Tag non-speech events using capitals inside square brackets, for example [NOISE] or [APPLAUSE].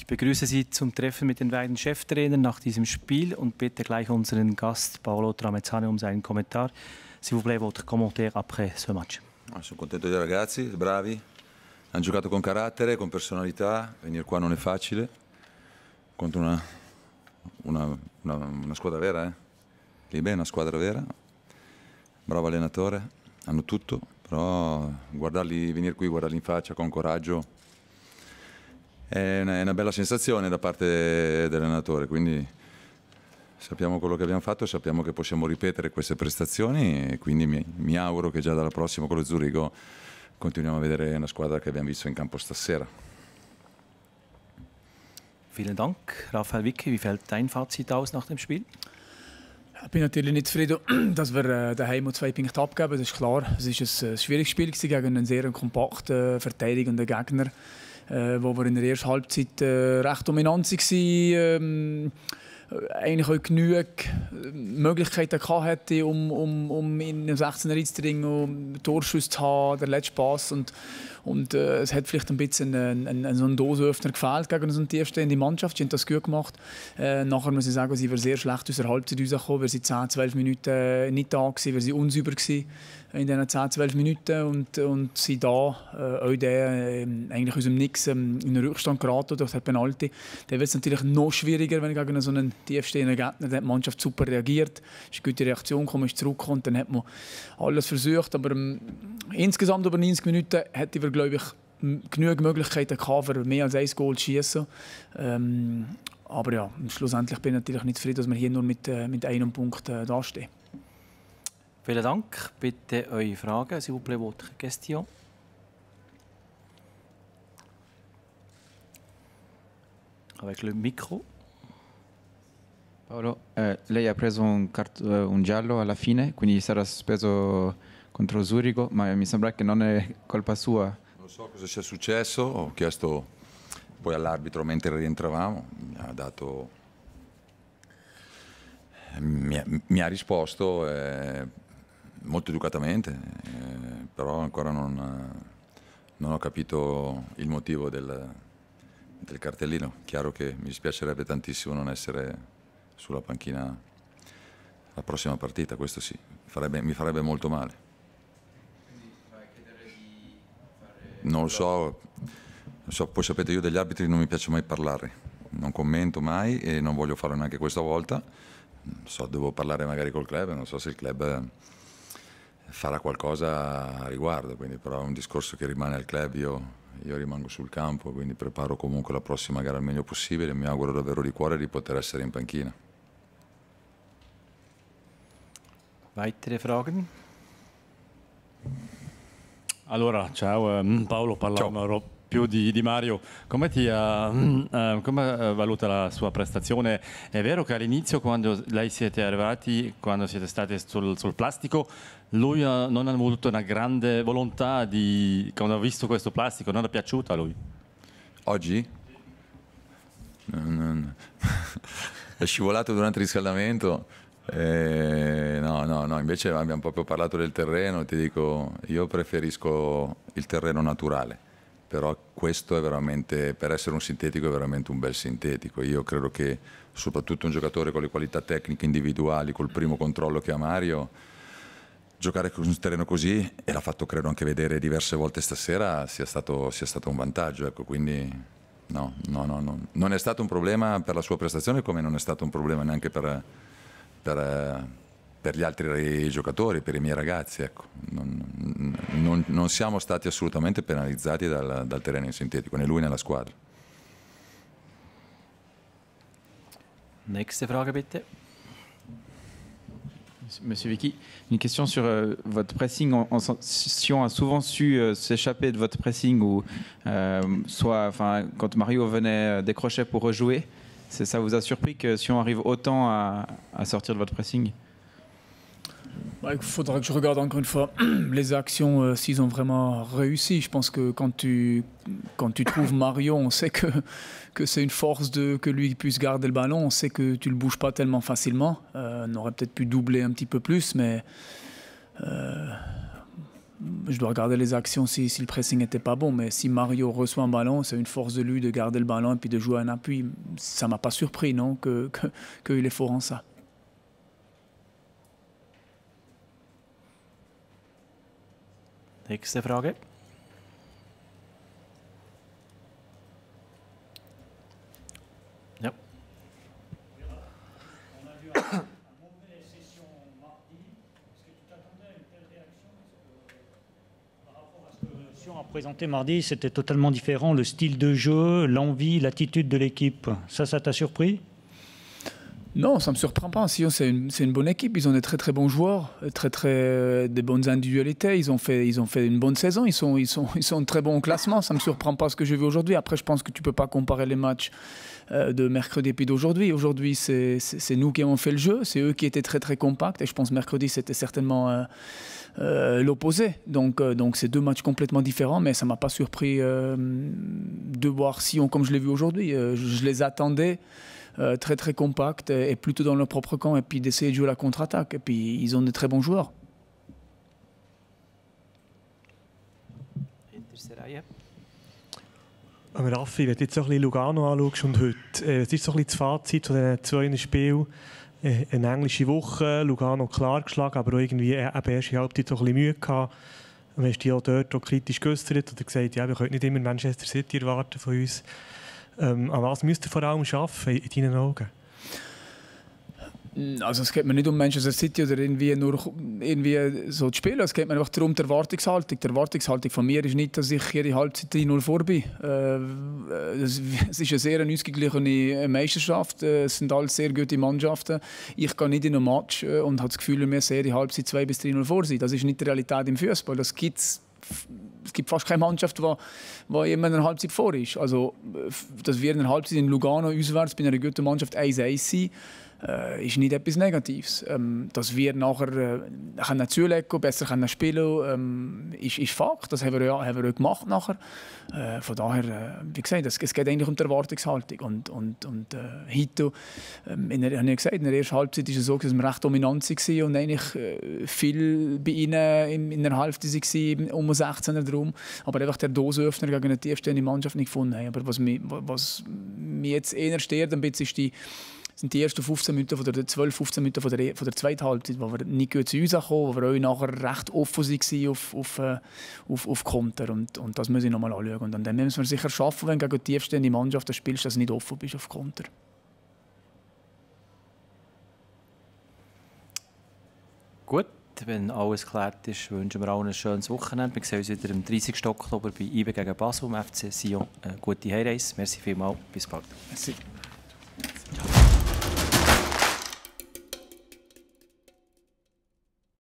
Ich begrüße Sie zum Treffen mit den beiden Cheftrainern nach diesem Spiel und bitte gleich unseren Gast Paolo Tramezzane um seinen Kommentar. Si vous plaît, votre commentaire après ce match. Ah, sono contento dei ragazzi, bravi. Hanno giocato con carattere, con personalità. Venire qua non è facile. Contro una, una, una, una squadra vera, eh? Libè è una squadra vera. Bravo allenatore, hanno tutto. Però guardarli, venire qui, guardarli in faccia con coraggio è una, è una bella sensazione da parte dell'allenatore, quindi sappiamo quello che abbiamo fatto sappiamo che possiamo ripetere queste prestazioni e quindi mi, mi auguro che già dalla prossima con lo Zurigo continuiamo a vedere una squadra che abbiamo visto in campo stasera. Vielen Dank. Raphael Wicke, wie fällt dein Fazit aus nach dem Spiel? Ich bin natürlich nicht zufrieden, [CLEARS THROAT] dass wir äh, daheim zwei Punkte abgeben. Das ist klar. Es war ein äh, schwieriges Spiel gegen einen sehr kompakten, äh, verteidigenden Gegner. äh, wo wir in der ersten Halbzeit äh, recht dominant waren. Ähm, eigentlich auch genug äh, Möglichkeiten gehabt um, um, um in den 16er reinzudringen, um Torschuss zu haben, den letzten Pass. Und, und äh, es hat vielleicht ein bisschen einen, einen, so einen Dosenöffner gefehlt gegen unsere tiefstehende Mannschaft. Sie haben das gut gemacht. Äh, nachher muss ich sagen, sie waren sehr schlecht aus der Halbzeit rausgekommen. Wir waren 10, 12 Minuten äh, nicht da, gewesen, wir waren unsüber gewesen in diesen 10, 12 Minuten und, und sind da, äh, auch der, äh, eigentlich unserem Nix ähm, in den Rückstand geraten durch den Penalty. Dann wird es natürlich noch schwieriger, wenn gegen so einen tiefstehenden Gegner die Mannschaft super reagiert. Es ist eine gute Reaktion, gekommen, ist zurückgekommen dann hat man alles versucht. Aber ähm, insgesamt über 90 Minuten hätte ich glaube ich, genug Möglichkeiten gehabt, für mehr als ein Goal zu schießen. Ähm, aber ja, schlussendlich bin ich natürlich nicht zufrieden, dass wir hier nur mit, äh, mit einem Punkt äh, dastehen. Vielen Dank. Bitte eure Fragen. Sie vous plaît, votre question. Avec ah, le micro. Paolo, eh, lei ha preso un, eh, un giallo alla fine, quindi sarà sospeso contro Zurigo, ma mi sembra che non è colpa sua. Non so cosa sia successo, ho chiesto poi all'arbitro mentre rientravamo, mi ha dato... Mi ha, mi ha risposto eh, molto educatamente, eh, però ancora non, non, ho capito il motivo del, del cartellino. Chiaro che mi dispiacerebbe tantissimo non essere sulla panchina la prossima partita, questo sì, farebbe, mi farebbe molto male. non lo esatto. so, so, poi sapete io degli arbitri non mi piace mai parlare, non commento mai e non voglio farlo neanche questa volta, non so, devo parlare magari col club, non so se il club eh, farà qualcosa a riguardo, quindi però è un discorso che rimane al club, io, io rimango sul campo, quindi preparo comunque la prossima gara al meglio possibile e mi auguro davvero di cuore di poter essere in panchina. Weitere Fragen? Allora, ciao, ehm, Paolo parlo più di, di, Mario, come, ti, uh, uh, come eh, valuta la sua prestazione? È vero che all'inizio quando lei siete arrivati, quando siete stati sul, sul plastico, lui uh, non ha avuto una grande volontà di... quando ha visto questo plastico, non è piaciuta a lui? Oggi? No, no, no. [LAUGHS] è scivolato durante il riscaldamento eh, no, no, no, invece abbiamo proprio parlato del terreno, ti dico, io preferisco il terreno naturale, però questo è veramente, per essere un sintetico è veramente un bel sintetico. Io credo che soprattutto un giocatore con le qualità tecniche individuali, col primo controllo che ha Mario, giocare su un terreno così, e l'ha fatto credo anche vedere diverse volte stasera, sia stato, sia stato un vantaggio. Ecco, quindi no, no, no, no, non è stato un problema per la sua prestazione come non è stato un problema neanche per per, eh, per gli altri giocatori, per i miei ragazzi. Ecco. Non, non, non, siamo stati assolutamente penalizzati dal, dal terreno in sintetico, né lui né la squadra. Next Frage bitte. Monsieur Vicky, une question sur euh, votre pressing. On, on, si on a souvent su euh, s'échapper de votre pressing, ou euh, soit quand Mario venait euh, décrocher pour rejouer, Ça vous a surpris que si on arrive autant à, sortir de votre pressing bah, il faudra que je regarde encore une fois [CLEARS THROAT] les actions, euh, s'ils ont vraiment réussi. Je pense que quand tu, quand tu trouves Mario, on sait que, que c'est une force de, que lui puisse garder le ballon. On sait que tu ne le bouges pas tellement facilement. Euh, on aurait peut-être pu doubler un petit peu plus, mais euh, je dois regarder les actions si, le pressing n'était pas bon, mais si Mario reçoit un ballon, c'est une force de lui de garder le ballon et puis de jouer un appui. Ça m'a pas surpris, non, qu'il que, que est fort en ça. a présenté mardi, c'était totalement différent. Le style de jeu, l'envie, l'attitude de l'équipe, ça, ça t'a surpris non, ça ne me surprend pas. Sion, c'est une, bonne équipe. Ils ont des très très bons joueurs, très très euh, des bonnes individualités. Ils ont fait ils ont fait une bonne saison. Ils sont ils sont [LAUGHS] ils sont très bons au classement. Ça me surprend pas ce que j'ai vu aujourd'hui. Après, je pense que tu peux pas comparer les matchs euh, de mercredi et puis d'aujourd'hui. Aujourd'hui, c'est nous qui avons fait le jeu. C'est eux qui étaient très très compacts. Et je pense que mercredi c'était certainement euh, l'opposé. Donc donc c'est deux matchs complètement différents. Mais ça m'a pas surpris de voir Sion comme je l'ai vu aujourd'hui. Je, je les attendais. Euh, très très compact et, et plutôt dans leur propre camp et puis d'essayer de jouer la contre-attaque. Et puis ils ont de très bons joueurs. Aber ah, Raffi, wenn du jetzt so ein bisschen Lugano anschaust und heute, äh, was ist so ein bisschen das Fazit zu diesen zwei Spielen? Äh, eine englische Woche, Lugano klar geschlagen, aber auch irgendwie äh, eben erste Halbzeit so ein bisschen Mühe gehabt. Und hast dich auch dort auch kritisch geäußert oder gesagt, ja, wir können nicht immer Manchester City erwarten von uns erwarten. Ähm, an was müsst ihr vor allem arbeiten in deinen Augen? Hm, also es geht mir nicht um Manchester City oder irgendwie nur irgendwie so zu spielen. Es geht mir einfach darum, die Erwartungshaltung. Die Erwartungshaltung von mir ist nicht, dass ich jede Halbzeit 3-0 vor bin. Äh, [LAUGHS] es, ist eine sehr ausgeglichene Meisterschaft. Äh, es sind alles sehr gute Mannschaften. Ich gehe nicht in einen Match äh, und habe das Gefühl, wir müssen jede Halbzeit 2 3-0 vor sein. Das ist nicht die Realität im Fußball. Das gibt es gibt fast keine Mannschaft, die, die immer eine Halbzeit vor ist. Also, äh, dass wir in der Halbzeit in Lugano auswärts bei einer guten Mannschaft 1-1 sind, äh, ist nicht etwas Negatives. Ähm, dass wir nachher äh, können zulegen besser können spielen ähm, ist, ist Fakt. Das haben wir ja, haben wir ja gemacht nachher. Äh, von daher, äh, wie gesagt, es, es geht eigentlich um die Erwartungshaltung. Und, und, und äh, Hito, ähm, habe ich gesagt, in der ersten Halbzeit war es so, dass wir recht dominant waren und eigentlich äh, viel bei ihnen in, in der Hälfte waren, um 16er Aber einfach der Dosenöffner gegen eine tiefstehende Mannschaft nicht gefunden haben. Aber was mich, was mich jetzt eher stört ein bisschen, ist die sind die ersten 15 Minuten oder 12, 15 Minuten von der, von der zweiten Halbzeit, wo wir nicht gut zu uns kamen, wo wir euch nachher recht offen waren auf, auf, äh, auf, auf Konter. Und, und das müssen wir nochmal anschauen. Und dann müssen wir sicher schaffen, wenn du gegen die tiefstehende Mannschaft spielst, dass du nicht offen bist auf Konter. Gut, wenn alles geklärt ist, wünschen wir allen ein schönes Wochenende. Wir sehen uns wieder am 30. Oktober bei IBE gegen Basel im FC Sion. Eine äh, gute Heimreise. Merci vielmals. Bis bald. Merci.